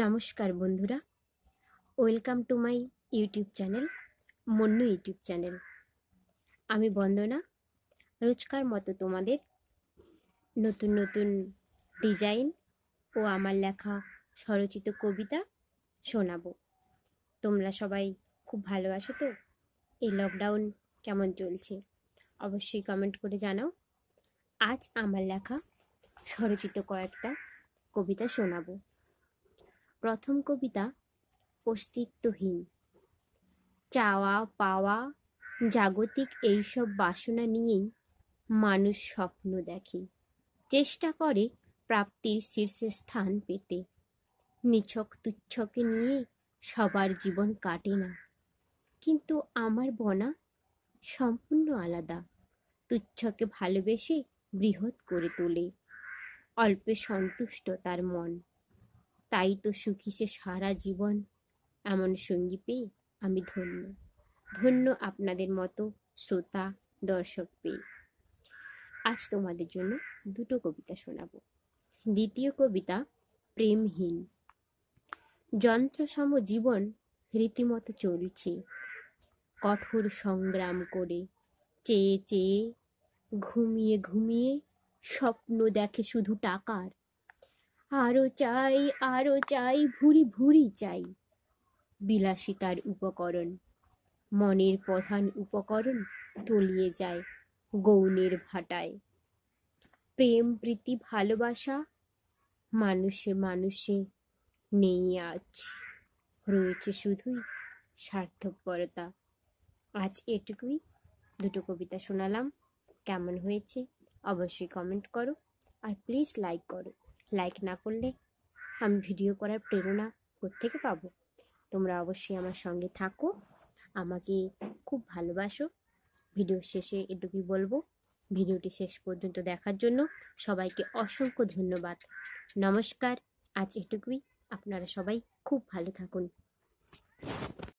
নমস্কার বন্ধুরা welcome to my YouTube channel Mannu YouTube channel আমি বন্দনা রোজকার মতো তোমাদের নতুন নতুন ডিজাইন ও আমার লেখা স্বরচিত কবিতা শোনাবো তোমরা সবাই খুব ভালোবাসো তো এই লকডাউন কেমন চলছে অবশ্যই কমেন্ট করে জানাও আজ আমার লেখা স্বরচিত কয়েকটা কবিতা শোনাবো প্রথম কবিতা অস্তিত্বহীন চাওয়া পাওয়া জাগতিক এইসব বাসনা নিয়েই মানুষ স্বপ্ন দেখে চেষ্টা করে প্রাপ্তির শীর্ষে স্থান পেতে নিছক তুচ্ছকে নিয়ে সবার জীবন কাটে না কিন্তু আমার বনা সম্পূর্ণ আলাদা তুচ্ছকে ভালোবেসে বৃহৎ করে তোলে অল্পে সন্তুষ্ট তার মন তাই তো সুখী সে সারা জীবন এমন সঙ্গী পেয়ে আমি ধন্য ধন্য আপনাদের মতো শ্রোতা দর্শক পেয়ে আজ তোমাদের জন্য দুটো কবিতা শোনাব দ্বিতীয় কবিতা প্রেমহীন যন্ত্রসম জীবন রীতিমতো চলছে কঠোর সংগ্রাম করে চেয়ে চেয়ে ঘুমিয়ে ঘুমিয়ে স্বপ্ন দেখে শুধু টাকার আরও চাই আরও চাই ভুরি ভুরি চাই বিলাসিতার উপকরণ মনের প্রধান উপকরণ তলিয়ে যায় গৌণের ভাটায় প্রেম প্রীতি ভালোবাসা মানুষে মানুষে নেই আজ রয়েছে শুধুই স্বার্থপরতা আজ এটুকুই দুটো কবিতা শোনালাম কেমন হয়েছে অবশ্যই কমেন্ট করো আর প্লিজ লাইক করো লাইক না করলে আমি ভিডিও করার প্রেরণা থেকে পাবো তোমরা অবশ্যই আমার সঙ্গে থাকো আমাকে খুব ভালোবাসো ভিডিও শেষে এটুকুই বলবো ভিডিওটি শেষ পর্যন্ত দেখার জন্য সবাইকে অসংখ্য ধন্যবাদ নমস্কার আজ এটুকুই আপনারা সবাই খুব ভালো থাকুন